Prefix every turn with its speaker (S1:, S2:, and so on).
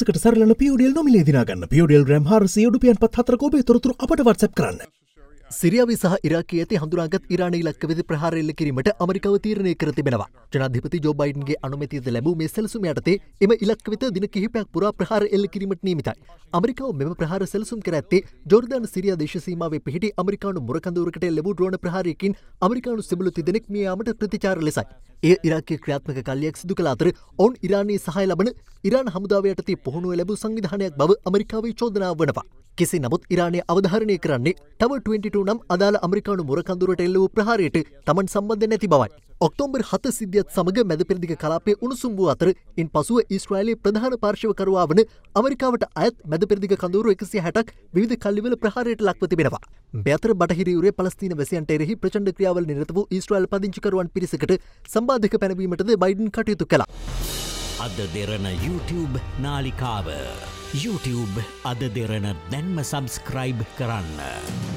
S1: සකට සරල පියෝඩියල් නොමිලේ දිනාගන්න පියෝඩියල් රම් හර සියඩුපියන් පත් හතරකෝබේ තොරතුර අපට වටසප් කරන්න. සිරියාවි සහ ඉරාකී ඇති හඳුනාගත් ඉරාණ ඉලක්ක වෙත ප්‍රහාර එල්ල කිරීමට අමරිකාව තීරණය කර තිබෙනවා. ජනාධිපති ජෝ බයිඩන්ගේ අනුමැතියද ලැබූ මේ සැලසුම යටතේ එම ඉලක්ක වෙත දින කිහිපයක් පුරා ප්‍රහාර එල්ල කිරීමට නියමිතයි. අමරිකාව මෙම ප්‍රහාර සැලසුම් කර ඇත්තේ ජෝර්දාන සිරියා දේශ සීමාවේ පිහිටි අමරිකානු මුරකඳවුරකට ලැබූ ඩ්‍රෝන ප්‍රහාරයකින් අමරිකානු සිබලු තිදෙනෙක් මිය යාමට ප්‍රතිචාර ලෙසයි. ඒ ඉරාකේ ක්‍රියාත්මක කල්ලයක් සිදු කළ අතර ඔවුන් ඉරානයේ සහය ලබන ඉරාන් හමුදාවයටතේ පුහුණුව ලැබූ සංවිධානයක් බව අමරිකාවේ චෝදනාව වනවා. කෙසේ නමුත් ඉරානය අවධාරණය කරන්නේ තව 22 නම් අදාළ අමරිකානු මුරකඳුරට එල්ල වූ ප්‍රහාරයට තමන් සම්බන්ධ නැති බවයි. ඔක්තෝම්බර් හත සිද්ධියත් සමඟ මැද පෙරදිග කලාපය උණුසුම් වූ අතර ඉන් පසුව ඊස්ට්‍රයිලයේ ප්‍රධාන පාර්ශවකරවා වන අමරිකාවට අයත් මැද පෙරදිග කඳුරු එකසිය හැටක් විධ කල්ලිවල ප්‍රහාරයට ලක්ව තිබෙනවා. බැතර බටහිරේ පලස්තින වැසියන්ට එරෙහි ප්‍රචණ්ඩ ක්‍රියාවල නිරත වූ ඊස්ට්‍රයිල් පදිංචිකරුවන් පිරිසකට සම්බාධක පැනවීමටද බයිඩන් කටයුතු කළා.
S2: අද දෙරන YouTube නාලිකාව YouTube අද දෙරන දැන්ම සබස්ක්‍රයිබ් කරන්න.